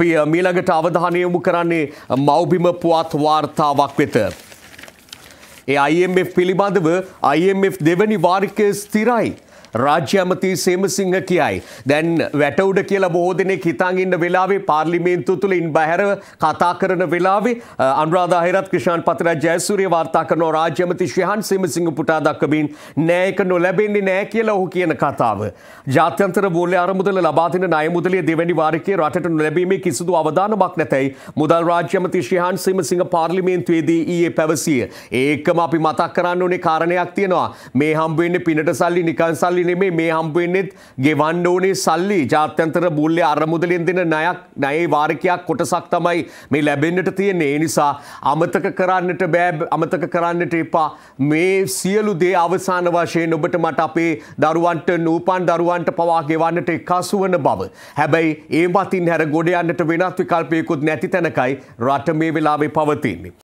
අපිය මීළඟට අවධානය යොමු කරන්නේ මවබිම පුවත් වාර්තාවක් වෙත. ඒ IMF පිළිබඳව IMF දෙවැනි වාරිකය ස්තිරයි. රාජ්‍යමති සේමසිංහ කියයි. දැන් වැටවුඩ කියලා බොහෝ දෙනෙක් හිතන් ඉන්න වෙලාවේ පාර්ලිමේන්තුව තුළින් බැහැර කතා කරන වෙලාවේ අනුරාධා හේරත් ක්‍රිෂාන් පතිරාජ් ජයසූරිය වාර්තා කරන රාජ්‍යමති ශ්‍රිහාන් සේමසිංහ පුටා දක්වමින් න්‍යායක නොලැබෙන්නේ නැහැ කියලා ඔහු කියන කතාව. ජාත්‍යන්තර මූල්‍ය අරමුදල ලබා දෙන ණය මුදලේ දෙවැනි වාරිකයේ රටට නොලැබීමේ කිසිදු අවධානමක් නැතයි මුදල් රාජ්‍යමති ශ්‍රිහාන් සේමසිංහ පාර්ලිමේන්තුවේදී ඊයේ පැවසිය. ඒකම අපි මතක් කරන්න ඕනේ කාරණයක් තියෙනවා. මේ හම්බ වෙන්නේ පිනට සල්ලි නිකන් සල්ලි සල්ලි නෙමේ මේ හම්බුවෙන්නෙත් ගෙවන්න ඕනේ සල්ලි ජාත්‍යන්තර මූල්‍ය අරමුදලෙන් දෙන ණයක් ණයේ වාරකයක් කොටසක් තමයි මේ ලැබෙන්නට තියෙන්නේ ඒ නිසා අමතක කරන්නට බෑ අමතක කරන්නට එපා මේ සියලු දේ අවසාන වශයෙන් ඔබට මට අපේ දරුවන්ට නූපන් දරුවන්ට පවා ගෙවන්නට එකසු වන බව හැබැයි ඒ මතින් හැර ගොඩ යන්නට වෙනත් විකල්පයකුත් නැති තැනකයි රට මේ වෙලාවේ පවතින්නේ